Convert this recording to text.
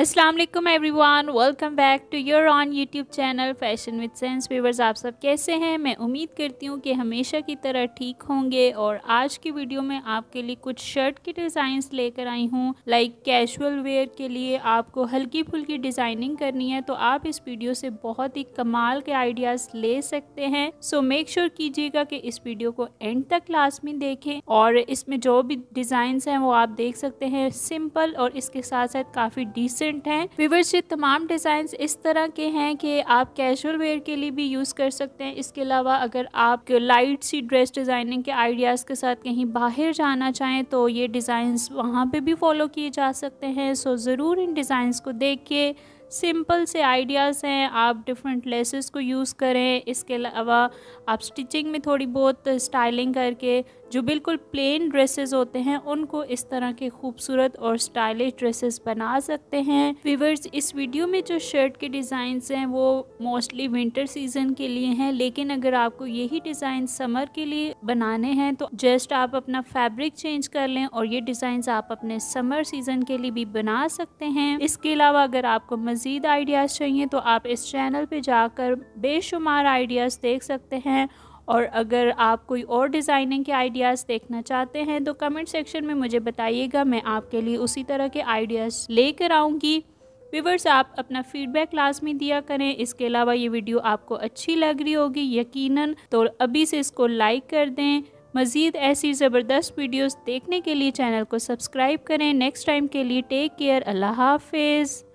Aslam everyone welcome back to your own YouTube channel fashion with sense viewers आप सब कैसे हैं मैं उम्मीद करती हूँ कि हमेशा की तरह ठीक होंगे और आज की वीडियो में आपके लिए कुछ शर्ट के डिज़ाइंस लेकर आई हूँ लाइक कैजुअल वेयर के लिए आपको हल्की फुल्की डिज़ाइनिंग करनी है तो आप इस वीडियो से बहुत ही कमाल के आइडियाज़ ले सकते हैं सो मेक श्योर कीजिएगा कि इस वीडियो को एंड तक लास्ट में देखें और इसमें जो भी डिज़ाइंस हैं वो आप देख सकते हैं सिंपल और इसके साथ साथ काफ़ी डिसेंट प्रेजेंट हैं विवर्स ये तमाम डिज़ाइन इस तरह के हैं कि आप कैजुअल वेयर के लिए भी यूज़ कर सकते हैं इसके अलावा अगर आप लाइट सी ड्रेस डिज़ाइनिंग के आइडियाज़ के साथ कहीं बाहर जाना चाहें तो ये डिज़ाइंस वहाँ पे भी फॉलो किए जा सकते हैं सो ज़रूर इन डिज़ाइंस को देख के सिंपल से आइडियाज़ हैं आप डिफरेंट लेसेस को यूज़ करें इसके अलावा आप स्टिचिंग में थोड़ी बहुत स्टाइलिंग करके जो बिल्कुल प्लेन ड्रेसेस होते हैं उनको इस तरह के खूबसूरत और स्टाइलिश ड्रेसेस बना सकते हैं वीवर्स इस वीडियो में जो शर्ट के डिज़ाइन हैं वो मोस्टली विंटर सीजन के लिए हैं लेकिन अगर आपको यही डिज़ाइन समर के लिए बनाने हैं तो जस्ट आप अपना फैब्रिक चेंज कर लें और ये डिज़ाइन आप अपने समर सीजन के लिए भी बना सकते हैं इसके अलावा अगर आपको मज़ीद आइडियाज़ चाहिए तो आप इस चैनल पे जाकर बेशुमार आइडियाज़ देख सकते हैं और अगर आप कोई और डिज़ाइनिंग के आइडियाज़ देखना चाहते हैं तो कमेंट सेक्शन में मुझे बताइएगा मैं आपके लिए उसी तरह के आइडियाज़ लेकर आऊँगी व्यूवर्स आप अपना फीडबैक क्लास में दिया करें इसके अलावा ये वीडियो आपको अच्छी लग रही होगी यकीनन तो अभी से इसको लाइक कर दें मज़ीद ऐसी ज़बरदस्त वीडियोस देखने के लिए चैनल को सब्सक्राइब करें नेक्स्ट टाइम के लिए टेक केयर अल्लाह हाफिज़